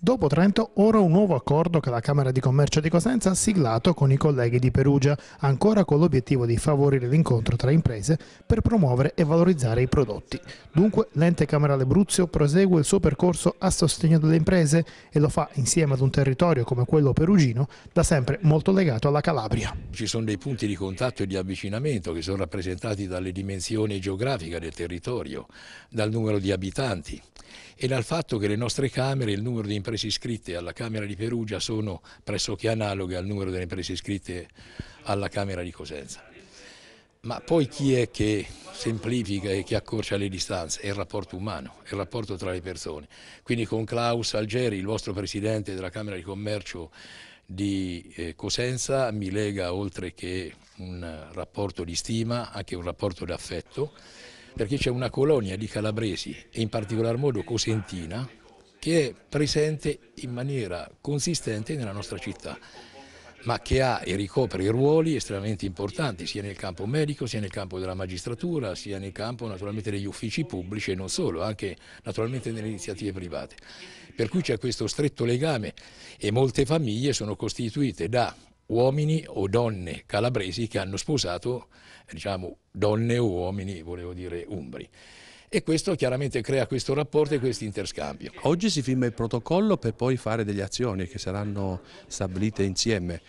Dopo Trento, ora un nuovo accordo che la Camera di Commercio di Cosenza ha siglato con i colleghi di Perugia, ancora con l'obiettivo di favorire l'incontro tra imprese per promuovere e valorizzare i prodotti. Dunque l'ente camerale Bruzio prosegue il suo percorso a sostegno delle imprese e lo fa insieme ad un territorio come quello perugino, da sempre molto legato alla Calabria. Ci sono dei punti di contatto e di avvicinamento che sono rappresentati dalle dimensioni geografiche del territorio, dal numero di abitanti e dal fatto che le nostre Camere, il numero di imprese imprese iscritte alla Camera di Perugia sono pressoché analoghe al numero delle imprese iscritte alla Camera di Cosenza. Ma poi chi è che semplifica e che accorcia le distanze? È il rapporto umano, è il rapporto tra le persone. Quindi con Klaus Algeri, il vostro Presidente della Camera di Commercio di eh, Cosenza, mi lega oltre che un rapporto di stima, anche un rapporto d'affetto, perché c'è una colonia di calabresi e in particolar modo cosentina che è presente in maniera consistente nella nostra città ma che ha e ricopre ruoli estremamente importanti sia nel campo medico, sia nel campo della magistratura, sia nel campo naturalmente degli uffici pubblici e non solo, anche naturalmente nelle iniziative private. Per cui c'è questo stretto legame e molte famiglie sono costituite da uomini o donne calabresi che hanno sposato diciamo, donne o uomini, volevo dire, umbri e questo chiaramente crea questo rapporto e questo interscambio. Oggi si firma il protocollo per poi fare delle azioni che saranno stabilite insieme.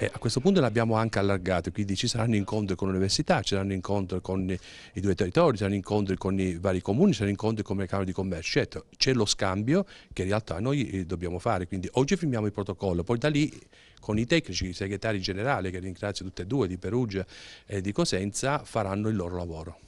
E a questo punto l'abbiamo anche allargato, quindi ci saranno incontri con l'università, ci saranno incontri con i due territori, ci saranno incontri con i vari comuni, ci saranno incontri con il mercato di commercio. Certo, c'è lo scambio che in realtà noi eh, dobbiamo fare, quindi oggi firmiamo il protocollo, poi da lì con i tecnici, i segretari generali, che ringrazio tutti e due, di Perugia e di Cosenza, faranno il loro lavoro.